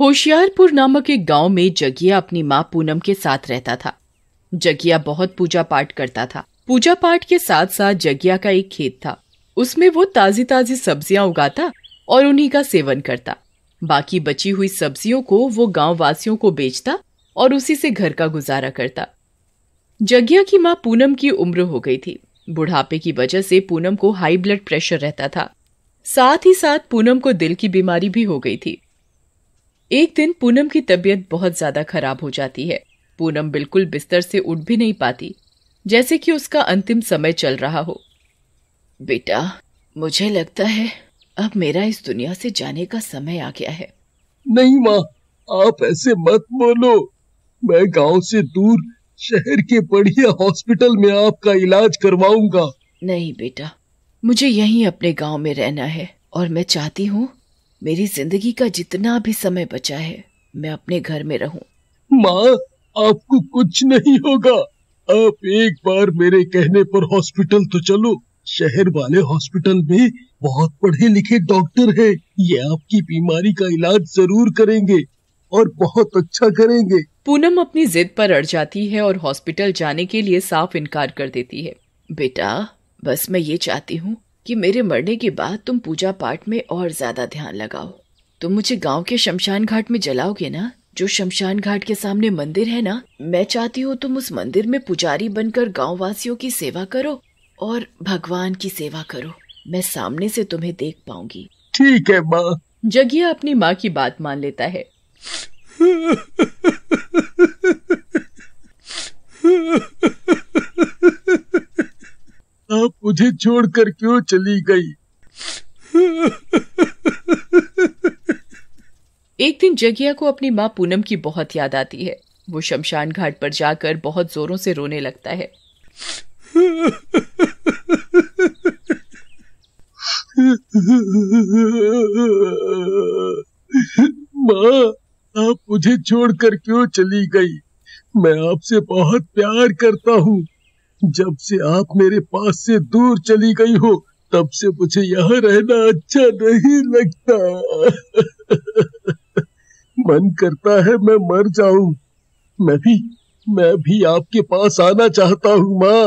होशियारपुर नामक एक गांव में जगिया अपनी माँ पूनम के साथ रहता था जगिया बहुत पूजा पाठ करता था पूजा पाठ के साथ साथ जगिया का एक खेत था उसमें वो ताजी ताजी सब्जियां उगाता और उन्हीं का सेवन करता बाकी बची हुई सब्जियों को वो गांव वासियों को बेचता और उसी से घर का गुजारा करता जगिया की माँ पूनम की उम्र हो गई थी बुढ़ापे की वजह से पूनम को हाई ब्लड प्रेशर रहता था साथ ही साथ पूनम को दिल की बीमारी भी हो गई थी एक दिन पूनम की तबीयत बहुत ज्यादा खराब हो जाती है पूनम बिल्कुल बिस्तर से उठ भी नहीं पाती जैसे कि उसका अंतिम समय चल रहा हो बेटा मुझे लगता है अब मेरा इस दुनिया से जाने का समय आ गया है नहीं माँ आप ऐसे मत बोलो मैं गांव से दूर शहर के बढ़िया हॉस्पिटल में आपका इलाज करवाऊंगा नहीं बेटा मुझे यहीं अपने गांव में रहना है और मैं चाहती हूँ मेरी जिंदगी का जितना भी समय बचा है मैं अपने घर में रहूं माँ आपको कुछ नहीं होगा आप एक बार मेरे कहने पर हॉस्पिटल तो चलो शहर वाले हॉस्पिटल में बहुत पढ़े लिखे डॉक्टर हैं ये आपकी बीमारी का इलाज जरूर करेंगे और बहुत अच्छा करेंगे पूनम अपनी जिद पर अड़ जाती है और हॉस्पिटल जाने के लिए साफ इनकार कर देती है बेटा बस मैं ये चाहती हूँ कि मेरे मरने के बाद तुम पूजा पाठ में और ज्यादा ध्यान लगाओ तुम मुझे गांव के शमशान घाट में जलाओगे ना जो शमशान घाट के सामने मंदिर है ना मैं चाहती हूँ तुम उस मंदिर में पुजारी बनकर गाँव वासियों की सेवा करो और भगवान की सेवा करो मैं सामने से तुम्हें देख पाऊंगी ठीक है माँ जगिया अपनी माँ की बात मान लेता है आप मुझे छोड़कर क्यों चली गई एक दिन जगिया को अपनी माँ पूनम की बहुत याद आती है वो शमशान घाट पर जाकर बहुत जोरों से रोने लगता है माँ आप मुझे छोड़कर क्यों चली गई मैं आपसे बहुत प्यार करता हूँ जब से आप मेरे पास से दूर चली गई हो तब से मुझे यहाँ रहना अच्छा नहीं लगता मन करता है मैं मर जाऊं मैं भी मैं भी आपके पास आना चाहता हूँ माँ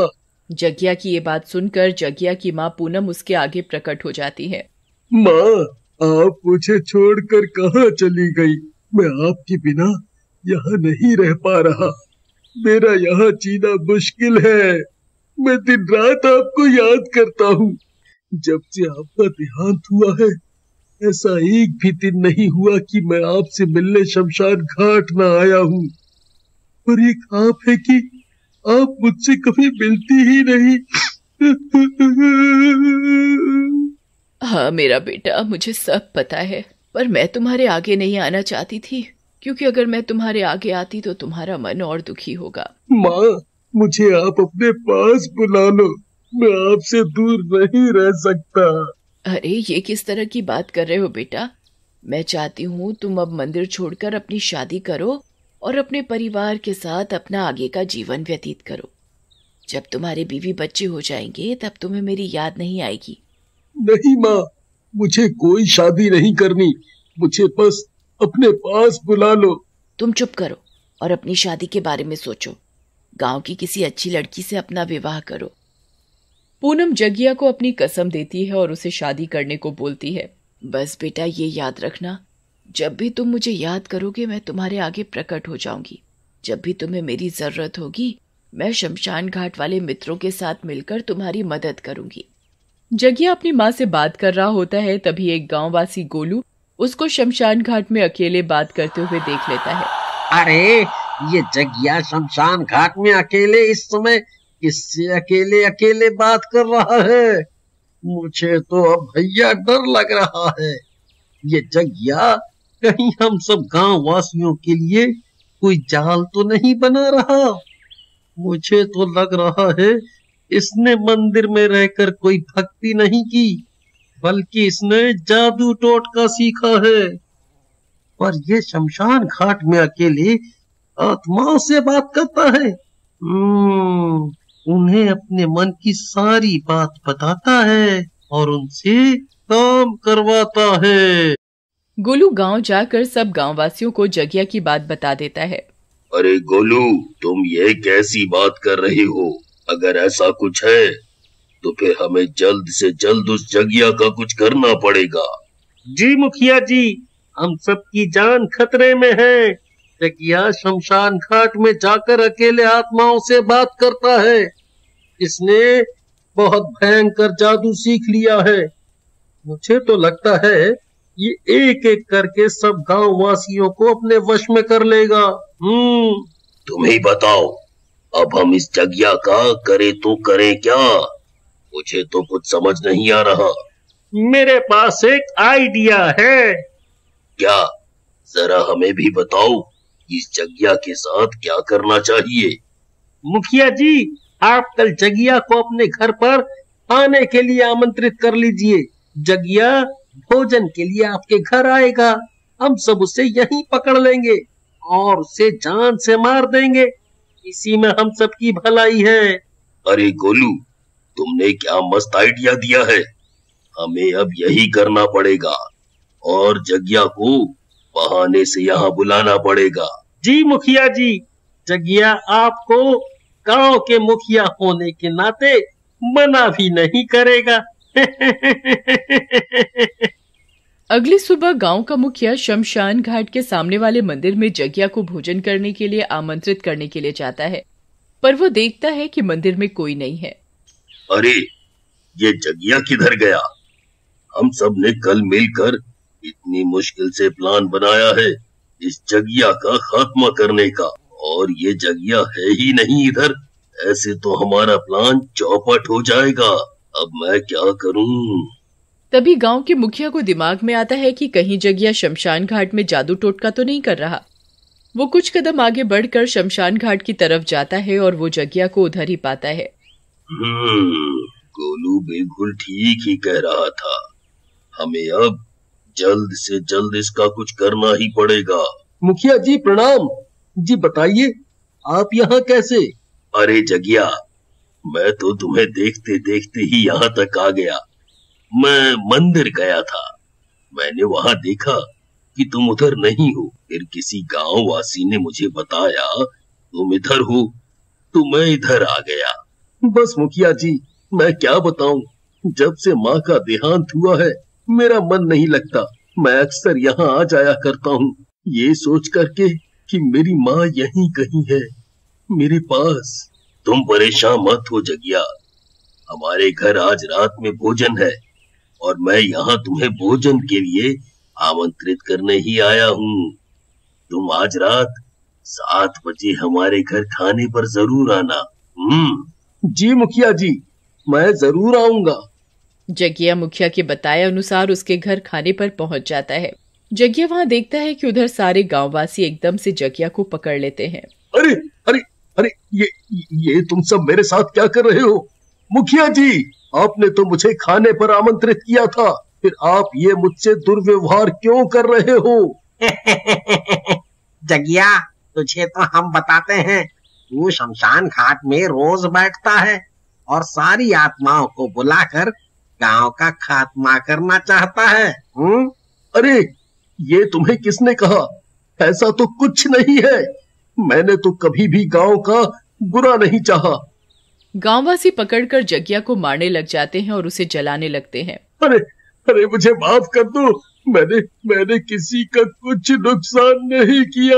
जगिया की ये बात सुनकर जगिया की माँ पूनम उसके आगे प्रकट हो जाती है माँ आप मुझे छोड़कर कहाँ चली गई मैं आपके बिना यहाँ नहीं रह पा रहा मेरा यहाँ जीना मुश्किल है मैं दिन रात आपको याद करता हूँ जब से आपका देहांत हुआ है ऐसा एक भी दिन नहीं हुआ कि मैं आपसे मिलने शमशान घाट ना आया हूँ पर एक आप है कि आप मुझसे कभी मिलती ही नहीं हाँ मेरा बेटा मुझे सब पता है पर मैं तुम्हारे आगे नहीं आना चाहती थी क्योंकि अगर मैं तुम्हारे आगे आती तो तुम्हारा मन और दुखी होगा माँ मुझे आप अपने पास बुला लो मैं आपसे दूर नहीं रह सकता अरे ये किस तरह की बात कर रहे हो बेटा मैं चाहती हूँ तुम अब मंदिर छोड़कर अपनी शादी करो और अपने परिवार के साथ अपना आगे का जीवन व्यतीत करो जब तुम्हारे बीवी बच्चे हो जाएंगे तब तुम्हें मेरी याद नहीं आएगी नहीं माँ मुझे कोई शादी नहीं करनी मुझे बस अपने पास बुला लो तुम चुप करो और अपनी शादी के बारे में सोचो गांव की किसी अच्छी लड़की से अपना विवाह करो पूनम जगिया को अपनी कसम देती है और उसे शादी करने को बोलती है बस बेटा ये याद रखना जब भी तुम मुझे याद करोगे मैं तुम्हारे आगे प्रकट हो जाऊंगी जब भी तुम्हें मेरी जरूरत होगी मैं शमशान घाट वाले मित्रों के साथ मिलकर तुम्हारी मदद करूंगी जगिया अपनी माँ से बात कर रहा होता है तभी एक गांववासी गोलू उसको शमशान घाट में अकेले बात करते हुए देख लेता है अरे ये जगिया शमशान घाट में अकेले इस समय किससे अकेले अकेले बात कर रहा है मुझे तो अब भैया डर लग रहा है ये जगिया कहीं हम सब गांव वासियों के लिए कोई जाल तो नहीं बना रहा मुझे तो लग रहा है इसने मंदिर में रहकर कोई भक्ति नहीं की बल्कि इसने जादू टोटका सीखा है पर ये शमशान घाट में अकेले आत्माओं से बात करता है हम्म, उन्हें अपने मन की सारी बात बताता है और उनसे काम करवाता है गोलू गांव जाकर सब गाँव वासियों को जगिया की बात बता देता है अरे गोलू तुम ये कैसी बात कर रहे हो अगर ऐसा कुछ है तो फिर हमें जल्द से जल्द उस जगिया का कुछ करना पड़ेगा जी मुखिया जी हम सबकी जान खतरे में है जगिया शमशान घाट में जाकर अकेले आत्माओं से बात करता है इसने बहुत भयंकर जादू सीख लिया है मुझे तो लगता है ये एक एक करके सब गांव वासियों को अपने वश में कर लेगा हम्म तुम ही बताओ अब हम इस जगिया का करे तो करे क्या मुझे तो कुछ समझ नहीं आ रहा मेरे पास एक आइडिया है क्या जरा हमें भी बताओ इस जगिया के साथ क्या करना चाहिए मुखिया जी आप कल जगिया को अपने घर पर आने के लिए आमंत्रित कर लीजिए जगिया भोजन के लिए आपके घर आएगा हम सब उसे यहीं पकड़ लेंगे और उसे जान से मार देंगे इसी में हम सबकी भलाई है अरे गोलू तुमने क्या मस्त आइडिया दिया है हमें अब यही करना पड़ेगा और जगिया को बहाने से यहाँ बुलाना पड़ेगा जी मुखिया जी जगिया आपको गांव के मुखिया होने के नाते मना भी नहीं करेगा अगली सुबह गांव का मुखिया शमशान घाट के सामने वाले मंदिर में जगिया को भोजन करने के लिए आमंत्रित करने के लिए जाता है पर वो देखता है कि मंदिर में कोई नहीं है अरे ये जगिया किधर गया हम सब ने कल मिलकर इतनी मुश्किल से प्लान बनाया है इस जगिया का खात्मा करने का और ये जगिया है ही नहीं इधर ऐसे तो हमारा प्लान चौपट हो जाएगा अब मैं क्या करूं तभी गांव के मुखिया को दिमाग में आता है कि कहीं जगिया शमशान घाट में जादू टोटका तो नहीं कर रहा वो कुछ कदम आगे बढ़कर शमशान घाट की तरफ जाता है और वो जगिया को उधर ही पाता है हम्म। गोलू बिल्कुल ठीक ही कह रहा था हमें अब जल्द से जल्द इसका कुछ करना ही पड़ेगा मुखिया जी प्रणाम जी बताइए आप यहाँ कैसे अरे जगिया मैं तो तुम्हें देखते देखते ही यहाँ तक आ गया मैं मंदिर गया था मैंने वहाँ देखा कि तुम उधर नहीं हो फिर किसी गांव वासी ने मुझे बताया तुम इधर हो तो मैं इधर आ गया बस मुखिया जी मैं क्या बताऊं जब से माँ का देहांत हुआ है मेरा मन नहीं लगता मैं अक्सर यहाँ आ जाया करता हूँ ये सोच करके कि मेरी माँ यहीं कहीं है मेरे पास तुम परेशान मत हो जगिया हमारे घर आज रात में भोजन है और मैं यहाँ तुम्हें भोजन के लिए आमंत्रित करने ही आया हूँ तुम आज रात सात बजे हमारे घर खाने पर जरूर आना हम्म जी मुखिया जी मैं जरूर आऊंगा जगिया मुखिया के बताए अनुसार उसके घर खाने पर पहुंच जाता है जगिया वहाँ देखता है कि उधर सारे गांववासी एकदम से जगिया को पकड़ लेते हैं अरे अरे अरे ये ये तुम सब मेरे साथ क्या कर रहे हो मुखिया जी आपने तो मुझे खाने पर आमंत्रित किया था फिर आप ये मुझसे दुर्व्यवहार क्यों कर रहे हो जगिया तुझे तो हम बताते हैं वस्तु शमशान घाट में रोज बैठता है और सारी आत्माओं को बुलाकर गांव का खात्मा करना चाहता है हुँ? हम्म? अरे ये तुम्हें किसने कहा ऐसा तो कुछ नहीं है मैंने तो कभी भी गांव का बुरा नहीं चाहा गांववासी पकड़कर जगिया को मारने लग जाते हैं और उसे जलाने लगते हैं अरे अरे मुझे माफ कर दो मैंने मैंने किसी का कुछ नुकसान नहीं किया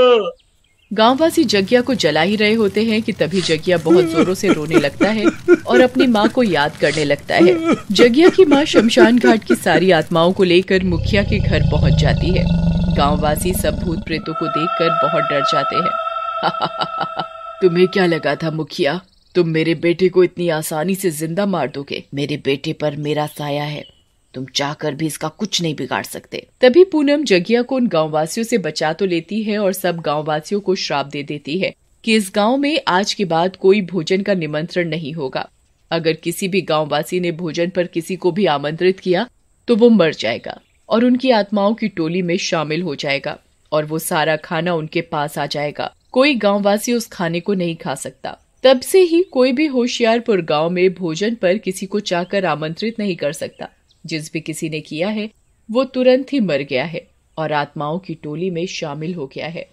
गांववासी जगिया को जला ही रहे होते हैं कि तभी जगिया बहुत जोरों से रोने लगता है और अपनी माँ को याद करने लगता है जगिया की माँ शमशान घाट की सारी आत्माओं को लेकर मुखिया के घर पहुँच जाती है गांववासी सब भूत प्रेतों को देखकर बहुत डर जाते हैं तुम्हें क्या लगा था मुखिया तुम मेरे बेटे को इतनी आसानी से जिंदा मार दोगे मेरे बेटे पर मेरा साया है तुम चाहकर भी इसका कुछ नहीं बिगाड़ सकते तभी पूनम जगिया को उन गाँव वासियों से बचा तो लेती है और सब गाँव वासियों को श्राप दे देती है कि इस गांव में आज के बाद कोई भोजन का निमंत्रण नहीं होगा अगर किसी भी गाँव वासी ने भोजन पर किसी को भी आमंत्रित किया तो वो मर जाएगा और उनकी आत्माओं की टोली में शामिल हो जाएगा और वो सारा खाना उनके पास आ जाएगा कोई गांववासी उस खाने को नहीं खा सकता तब से ही कोई भी होशियारपुर गांव में भोजन पर किसी को चाहकर आमंत्रित नहीं कर सकता जिस भी किसी ने किया है वो तुरंत ही मर गया है और आत्माओं की टोली में शामिल हो गया है